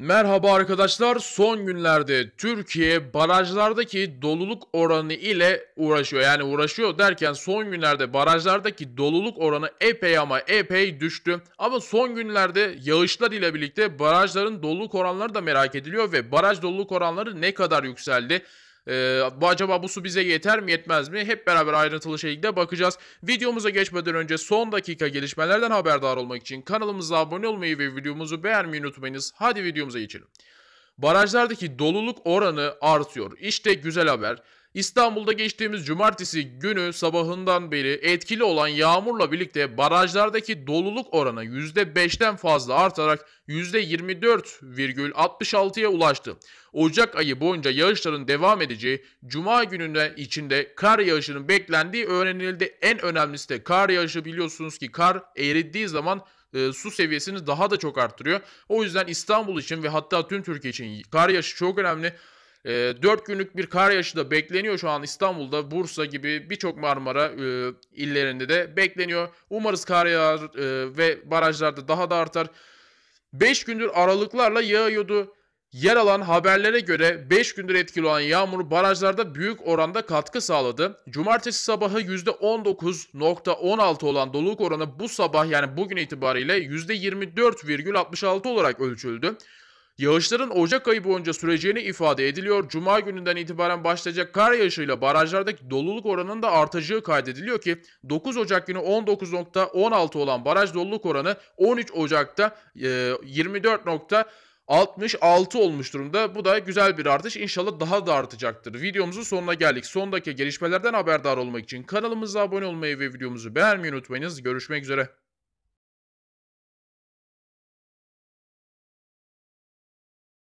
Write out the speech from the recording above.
Merhaba arkadaşlar. Son günlerde Türkiye barajlardaki doluluk oranı ile uğraşıyor. Yani uğraşıyor derken son günlerde barajlardaki doluluk oranı epey ama epey düştü. Ama son günlerde yağışlar ile birlikte barajların doluluk oranları da merak ediliyor ve baraj doluluk oranları ne kadar yükseldi? Ee, bu acaba bu su bize yeter mi yetmez mi? Hep beraber ayrıntılı şekilde bakacağız. Videomuza geçmeden önce son dakika gelişmelerden haberdar olmak için kanalımıza abone olmayı ve videomuzu beğenmeyi unutmayınız. Hadi videomuza geçelim barajlardaki doluluk oranı artıyor. İşte güzel haber. İstanbul'da geçtiğimiz cumartesi günü sabahından beri etkili olan yağmurla birlikte barajlardaki doluluk oranı %5'ten fazla artarak %24,66'ya ulaştı. Ocak ayı boyunca yağışların devam edeceği, cuma gününde içinde kar yağışının beklendiği öğrenildi. En önemlisi de kar yağışı biliyorsunuz ki kar eridiği zaman e, su seviyesini daha da çok arttırıyor. O yüzden İstanbul için ve hatta tüm Türkiye için kar yaşı çok önemli. E, 4 günlük bir kar yaşı da bekleniyor şu an İstanbul'da, Bursa gibi birçok Marmara e, illerinde de bekleniyor. Umarız kar yağar e, ve barajlarda daha da artar. 5 gündür aralıklarla yağıyordu. Yer alan haberlere göre 5 gündür etkili olan yağmur barajlarda büyük oranda katkı sağladı. Cumartesi sabahı %19.16 olan doluluk oranı bu sabah yani bugün itibariyle %24,66 olarak ölçüldü. Yağışların Ocak ayı boyunca süreceğini ifade ediliyor. Cuma gününden itibaren başlayacak kar yağışıyla barajlardaki doluluk oranının da artacağı kaydediliyor ki 9 Ocak günü 19.16 olan baraj doluluk oranı 13 Ocak'ta 24. 66 olmuş durumda. Bu da güzel bir artış. İnşallah daha da artacaktır. Videomuzun sonuna geldik. sondaki gelişmelerden haberdar olmak için kanalımıza abone olmayı ve videomuzu beğenmeyi unutmayınız. Görüşmek üzere.